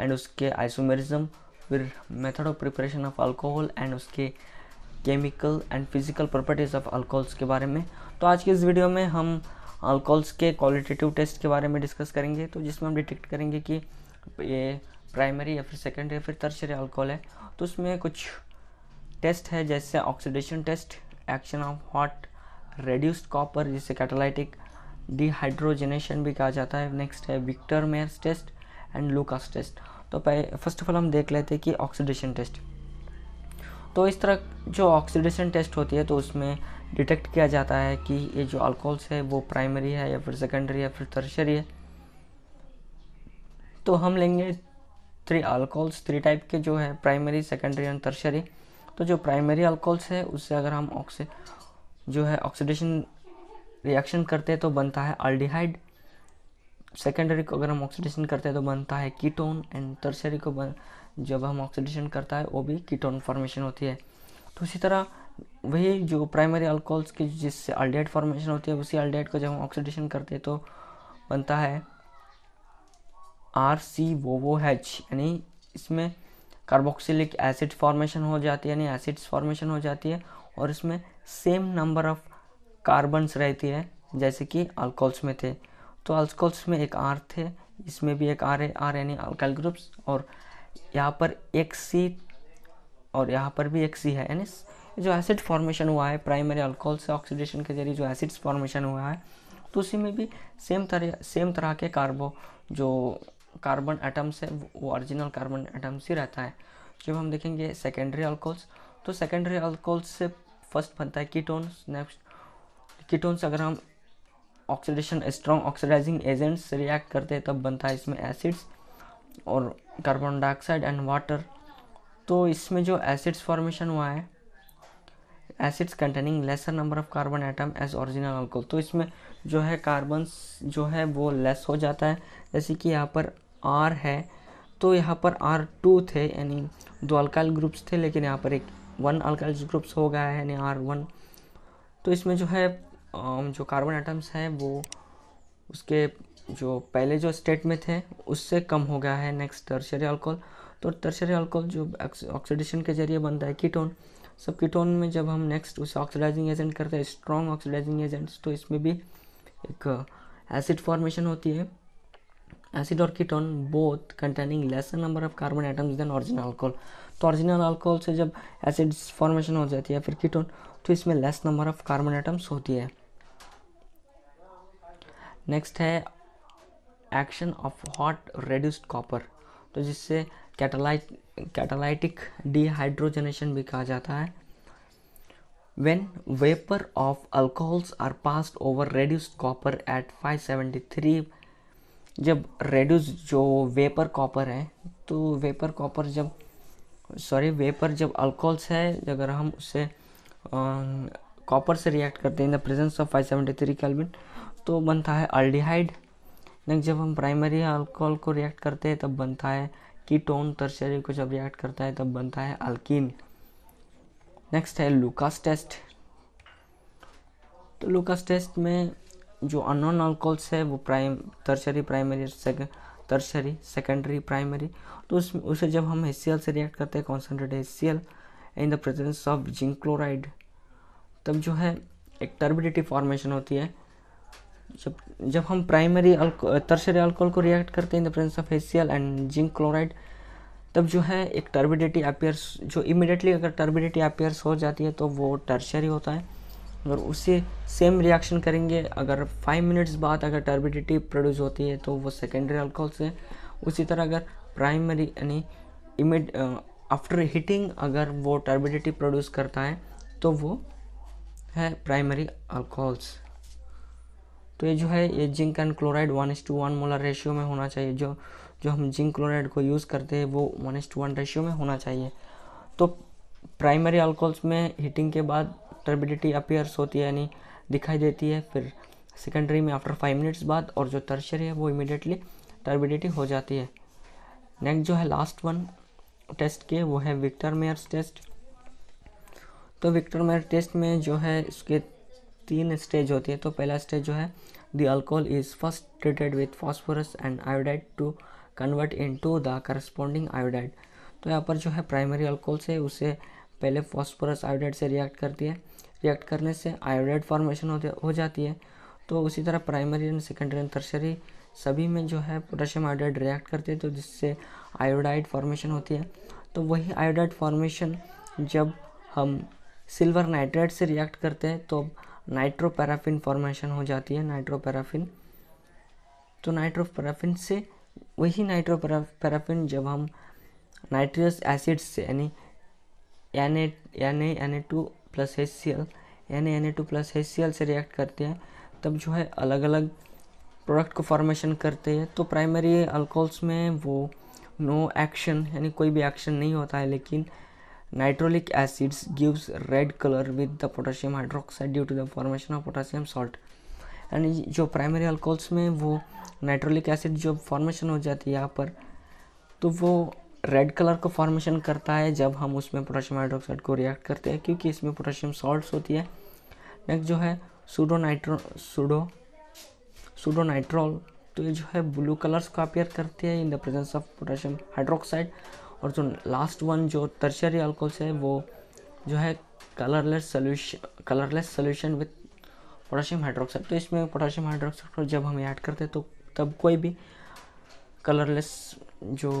and उसके isomerism फिर method of preparation of alcohol and उसके chemical and physical properties of alcohols के बारे में तो आज के इस वीडियो में हम अल्कोहल्स के क्वालिटेटिव टेस्ट के बारे में डिस्कस करेंगे तो जिसमें हम डिटेक्ट करेंगे कि ये प्राइमरी या फिर सेकेंडरी या फिर तर्शरी अल्कोहल है तो उसमें कुछ टेस्ट है जैसे oxidation test action of hot reduced copper जिसे कैटालाइटिक डिहाइड्रोजनेशन भी कहा जाता है नेक्स्ट है Victor Meyer's test and Lucas test तो फर्स्ट ऑफ ऑल हम देख लेते हैं कि ऑक्सीडेशन टेस्ट तो इस तरह जो ऑक्सीडेशन टेस्ट होती है तो उसमें डिटेक्ट किया जाता है कि ये जो अल्कोहल्स है वो प्राइमरी है या फिर सेकेंडरी या फिर थर्शरी है तो हम लेंगे थ्री अल्कोहल्स थ्री टाइप के जो है प्राइमरी सेकेंडरी एंड थर्शरी तो जो प्राइमरी अल्कोहल्स है उससे अगर हम ऑक्सी जो है ऑक्सीडेशन रिएक्शन करते हैं तो बनता है अल्डिहाइड सेकेंडरी को अगर हम ऑक्सीडेशन करते हैं तो बनता है कीटोन एंड टर्सरी को बन जब हम ऑक्सीडेशन करता है वो भी कीटोन फॉर्मेशन होती है तो इसी तरह वही जो प्राइमरी अल्कोहल्स की जिससे अल्डेट फॉर्मेशन होती है उसी अल्डेट को जब हम ऑक्सीडेशन करते हैं तो बनता है आर सी वो वो हैच यानी इसमें कार्बोक्सिलिक एसिड फॉर्मेशन हो जाती है यानी एसिड्स फॉर्मेशन हो जाती है और इसमें सेम नंबर ऑफ कार्बन्स रहती है जैसे कि अल्कोहल्स में थे तो अल्कोल्स में एक आर थे इसमें भी एक आर है आर यानी अल्कल ग्रुप्स और यहाँ पर एक सी और यहाँ पर भी एक सी है यानी जो एसिड फॉर्मेशन हुआ है प्राइमरी अल्कोहल से ऑक्सीडेशन के जरिए जो एसिड्स फॉर्मेशन हुआ है तो उसी में भी सेम तरह सेम तरह के कार्बो जो कार्बन एटम्स है वो ओरिजिनल कार्बन एटम्स ही रहता है जब हम देखेंगे सेकेंडरी अल्कोहल्स तो सेकेंडरी अल्कोहल्स से फर्स्ट बनता है कीटोन्स नेक्स्ट कीटोन्स अगर हम oxidation strong oxidising agents react करते हैं तब बनता है इसमें एसिड्स और कार्बन डाइऑक्साइड एंड वाटर तो इसमें जो एसिड्स फॉर्मेशन हुआ है acids containing lesser number of carbon atom as original alcohol तो इसमें जो है कार्बन जो है वो लेस हो जाता है जैसे कि यहाँ पर आर है तो यहाँ पर आर टू थे यानी दो अल्काइल ग्रुप्स थे लेकिन यहाँ पर एक वन अल्काइल ग्रुप्स हो गया है यानी आर वन तो इसमें जो है जो कार्बन एटम्स हैं वो उसके जो पहले जो स्टेट में थे उससे कम हो गया है नेक्स्ट टर्शरी अल्कोहल तो टर्शरी अल्कोहल जो ऑक्सीडेशन के जरिए बनता है कीटोन सब कीटोन में जब हम नेक्स्ट उसे ऑक्सीडाइजिंग एजेंट करते हैं स्ट्रॉन्ग ऑक्सीडाइजिंग एजेंट्स तो इसमें भी एक एसिड फॉर्मेशन होती है एसिड और ketone both containing lesser number of carbon atoms than original alcohol तो ऑरिजिनल अल्कोहल से जब एसिड फॉर्मेशन हो जाती है फिर कीटोन तो इसमें less number of carbon atoms होती है नेक्स्ट है action of hot reduced copper तो जिससे कैटालाइट कैटालाइटिक डिहाइड्रोजनेशन भी कहा जाता है of alcohols are pass over passed copper at five seventy 573 जब रेड्यूस जो वेपर कॉपर है तो वेपर कॉपर जब सॉरी वेपर जब अल्कोहल्स है तो अगर हम उसे कॉपर से रिएक्ट करते हैं in the presence of 573 kelvin तो बनता है अल्डिहाइड नेक्स्ट जब हम प्राइमरी अल्कोहल को रिएक्ट करते हैं तब बनता है कीटोन टर्शरी को जब रिएक्ट करता है तब बनता है अल्किन नेक्स्ट है लुकास टेस्ट तो लुकास टेस्ट में जो अनोन अल्कोहल्स है वो prime tertiary primary second secondary primary तो उस उसे जब हम एस से रिएक्ट करते हैं concentrate L in the presence of zinc chloride तब जो है एक टर्बिडिटी फॉर्मेशन होती है जब जब हम प्राइमरी टर्शरी अल्कोहल को रिएक्ट करते हैं इन द प्रेजेंस ऑफ एसियल एंड जिंक क्लोराइड तब जो है एक टर्बिडिटी अपेयर्स जो इमिडिएटली अगर टर्बिडिटी अपेयर्स हो जाती है तो वो टर्शरी होता है और उससे सेम रिएक्शन करेंगे अगर फाइव मिनट्स बाद अगर टर्बिडिटी प्रोड्यूस होती है तो वो सेकेंडरी अल्कोहल से उसी तरह अगर प्राइमरी यानी इमिड आफ्टर हीटिंग अगर वो टर्बिडिटी प्रोड्यूस करता है तो वो है प्राइमरी अल्कोहल्स तो ये जो है ये zinc and chloride one is to one molar ratio में होना चाहिए जो जो हम जिंक क्लोराइड को यूज़ करते हैं वो one is to one ratio में होना चाहिए तो प्राइमरी अल्कोहल्स में हीटिंग के बाद टर्बिडिटी अपीयर्स होती है यानी दिखाई देती है फिर सेकेंडरी में आफ्टर फाइव मिनट्स बाद और जो तर्शरी है वो इमिडिएटली टर्बिडिटी हो जाती है नेक्स्ट जो है लास्ट वन टेस्ट के वो है विक्टर मेयर्स टेस्ट तो विक्टर मेयर टेस्ट में जो है इसके तीन स्टेज होती है तो पहला स्टेज जो है the alcohol is first treated with phosphorus and iodide to convert into the corresponding iodide तो यहाँ पर जो है प्राइमरी अल्कोहल से उसे पहले फॉस्फोरस आयोडाइड से रिएक्ट करती है रिएक्ट करने से आयोडाइड फॉर्मेशन होते हो जाती है तो उसी तरह primary and secondary and tertiary सभी में जो है पोटेशियम आयोडाइड रिएक्ट करती है तो जिससे आयोडाइड फॉर्मेशन होती है तो वही आयोडाइड फॉर्मेशन जब हम सिल्वर नाइट्रेट से रिएक्ट करते हैं तो नाइट्रोपैराफिन फॉर्मेशन हो जाती है नाइट्रोपैराफिन तो नाइट्रोपैराफिन से वही नाइट्रोपैराफिन जब हम नाइट्रियस एसिड से यानी N A N A N A two plus H C L N A N A two plus H C L से रिएक्ट करते हैं तब जो है अलग अलग प्रोडक्ट को फॉर्मेशन करते हैं तो प्राइमरी अल्कोहल्स में वो नो एक्शन यानी कोई भी एक्शन नहीं होता है लेकिन nitrolic acids gives red colour with the potassium hydroxide due to the formation of potassium salt यानी जो प्राइमरी अल्कोहल्स में वो नाइट्रोलिक एसिड जो फॉर्मेशन हो जाती है यहाँ पर तो वो रेड कलर को फॉर्मेशन करता है जब हम उसमें पोटाशियम हाइड्रोक्साइड को रिएक्ट करते हैं क्योंकि इसमें पोटाशियम सॉल्ट होती है नेक्स्ट जो है pseudo nitro pseudo pseudo nitrol तो ये जो है ब्लू कलर्स को अपेयर करती है in the presence of potassium hydroxide और जो लास्ट वन जो तर्शरी अल्कोहल्स है वो जो है colourless solution colourless solution with potassium hydroxide तो इसमें पोटाशियम हाइड्रोक्साइड को जब हम ऐड करते हैं तो तब कोई भी कलरलेस जो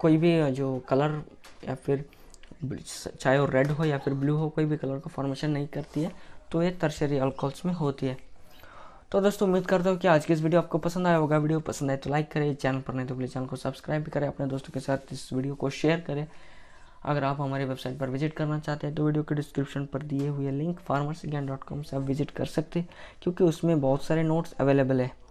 कोई भी जो कलर या फिर चाहे वो रेड हो या फिर ब्लू हो कोई भी कलर का फॉर्मेशन नहीं करती है तो ये तर्शरी अल्कोहल्स में होती है तो दोस्तों उम्मीद करता हूँ कि आज की इस वीडियो आपको पसंद आया होगा वीडियो पसंद आए तो लाइक करें चैनल पर नहीं तो प्लीज़ चैनल को सब्सक्राइब भी करें अपने दोस्तों के साथ इस वीडियो को शेयर करें अगर आप हमारी वेबसाइट पर विजिट करना चाहते हैं तो वीडियो के डिस्क्रिप्शन पर दिए हुए लिंक फार्मर्स डॉट कॉम से आप विजिट कर सकते हैं क्योंकि उसमें बहुत सारे नोट्स अवेलेबल है